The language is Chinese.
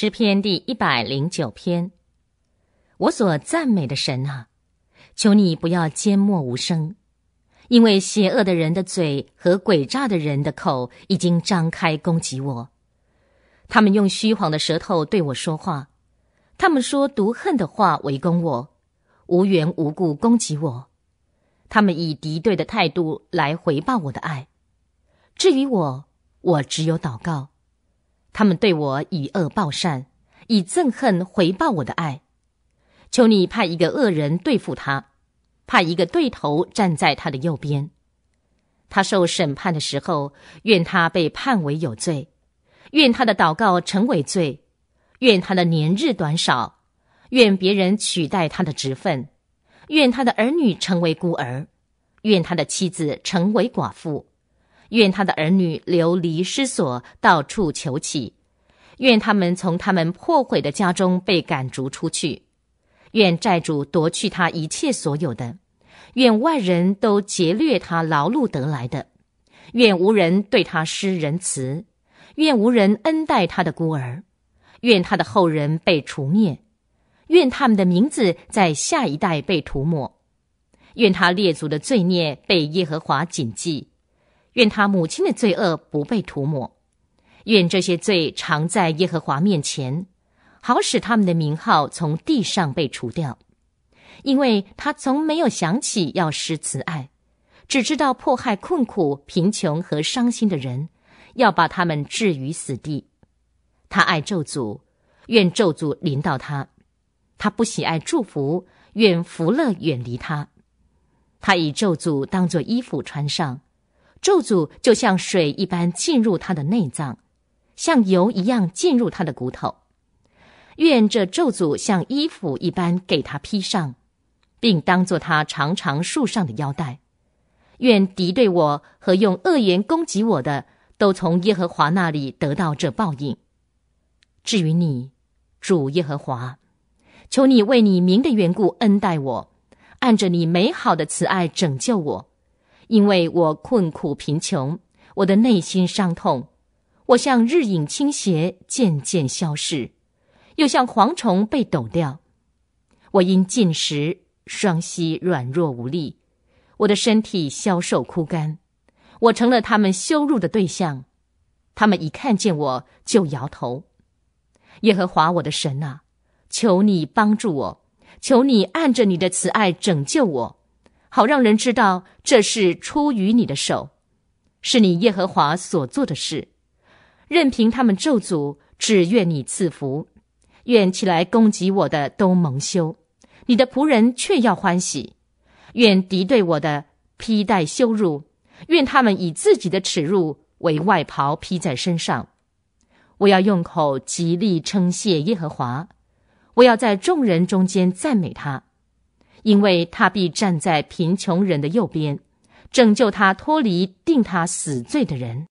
诗篇第一百零九篇，我所赞美的神啊，求你不要缄默无声，因为邪恶的人的嘴和诡诈的人的口已经张开攻击我，他们用虚晃的舌头对我说话，他们说毒恨的话围攻我，无缘无故攻击我，他们以敌对的态度来回报我的爱。至于我，我只有祷告。他们对我以恶报善，以憎恨回报我的爱。求你派一个恶人对付他，派一个对头站在他的右边。他受审判的时候，愿他被判为有罪；愿他的祷告成为罪；愿他的年日短少；愿别人取代他的职分；愿他的儿女成为孤儿；愿他的妻子成为寡妇；愿他的儿女流离失所，到处求乞。愿他们从他们破毁的家中被赶逐出去，愿债主夺去他一切所有的，愿外人都劫掠他劳碌得来的，愿无人对他施仁慈，愿无人恩待他的孤儿，愿他的后人被除灭，愿他们的名字在下一代被涂抹，愿他列祖的罪孽被耶和华谨记，愿他母亲的罪恶不被涂抹。愿这些罪常在耶和华面前，好使他们的名号从地上被除掉。因为他从没有想起要施慈爱，只知道迫害困苦、贫穷和伤心的人，要把他们置于死地。他爱咒诅，愿咒诅临到他；他不喜爱祝福，愿福乐远离他。他以咒诅当作衣服穿上，咒诅就像水一般进入他的内脏。像油一样进入他的骨头，愿这咒诅像衣服一般给他披上，并当作他长长树上的腰带。愿敌对我和用恶言攻击我的都从耶和华那里得到这报应。至于你，主耶和华，求你为你名的缘故恩待我，按着你美好的慈爱拯救我，因为我困苦贫穷，我的内心伤痛。我向日影倾斜，渐渐消逝；又像蝗虫被抖掉。我因进食，双膝软弱无力；我的身体消瘦枯干。我成了他们羞辱的对象。他们一看见我就摇头。耶和华我的神啊，求你帮助我，求你按着你的慈爱拯救我，好让人知道这是出于你的手，是你耶和华所做的事。任凭他们咒诅，只愿你赐福；愿起来攻击我的都蒙羞，你的仆人却要欢喜；愿敌对我的披戴羞辱，愿他们以自己的耻辱为外袍披在身上。我要用口极力称谢耶和华，我要在众人中间赞美他，因为他必站在贫穷人的右边，拯救他脱离定他死罪的人。